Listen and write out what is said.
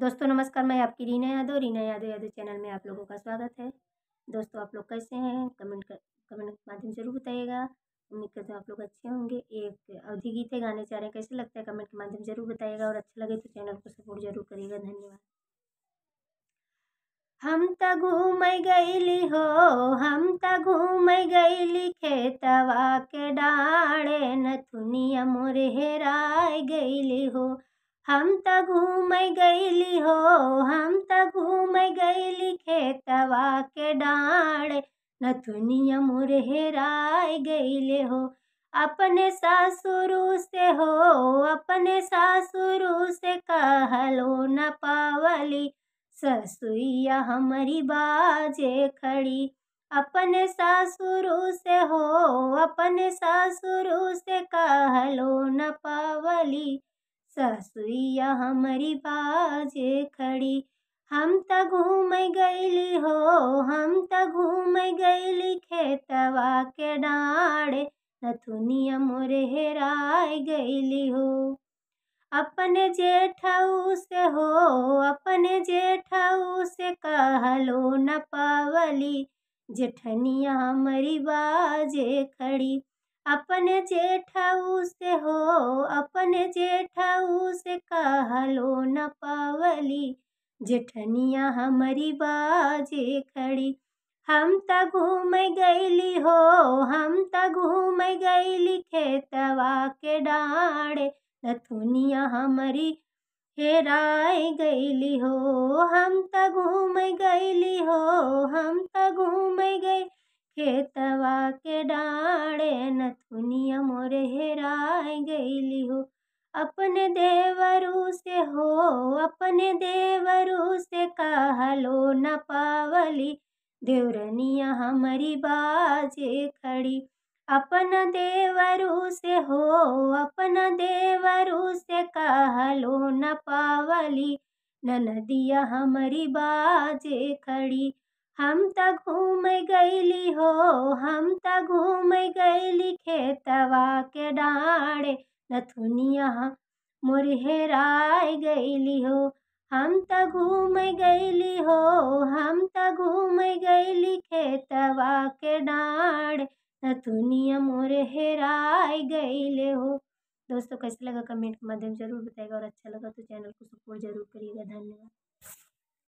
दोस्तों नमस्कार मैं आपकी रीना यादव रीना यादव यादव चैनल में आप लोगों का स्वागत है दोस्तों आप लोग कैसे हैं कमेंट कर, कमेंट के माध्यम जरूर बताइएगा उम्मीद करते हैं आप लोग अच्छे होंगे एक अवधि गीत है गाने चाह रहे हैं कैसे लगता है कमेंट के माध्यम जरूर बताइएगा और अच्छा लगे तो चैनल को सपोर्ट जरूर करिएगा धन्यवाद हम त घूम गईली हो हम त घूम गईली खेतवा के डाड़े नथुनिया मोर हेरा गईली हो हम तो घूम गईली हो हम तो घूम गईली खेतवा के डाँड़ नथुनिया मुरहराय गईले हो अपने सासुरु से हो अपने सासुरु से कहलो न पावली ससुईया हमारी बाजे खड़ी अपने सासुरु से हो अपने सासुरु से कहलो न पावली ससुईया हमारी बाजे खड़ी हम त घूम गईली हो हम त घूम गईली खेतवा के डाड़े नथुनिया मोरे हेरा गईली हो अपने जेठाऊ से हो अपने जेठाऊ से कहलो न पावली जेठनिया हमारी बाजे खड़ी अपने जेठाऊ से हो अपने जेठाऊ से कहलो न पावली जेठनिया हमारी बाजे खड़ी हम तो घूम गईली हो हम तो घूम गईली खेतवा के डाड़े नथुनिया हमारी हेराए गईली हो हम तो घूम गईली हो हम तो घूम गई खेतवा के डाड़े नथुनिया मोरे हेराय गईली हो अपने देवरू से हो अपने देवरू से कहलो न पावली देवरनिया हमारी बाजे खड़ी अपना देवरू से हो अपना देवरू से कहलो न पावली नदिया हमारी बाजे खड़ी हम तो घूम गईली हो हम तो घूम गईली खेतवा के डाड़े नथुनिया मोर हेराय गईली हो हम तो घूम गईली हो हम तो घूम गईली खेतवा के डाड़े नथुनिया मोर हेराय गईले हो दोस्तों कैसे लगा कमेंट के माध्यम जरूर बताएगा और अच्छा लगा तो चैनल को सपोर्ट जरूर करिएगा धन्यवाद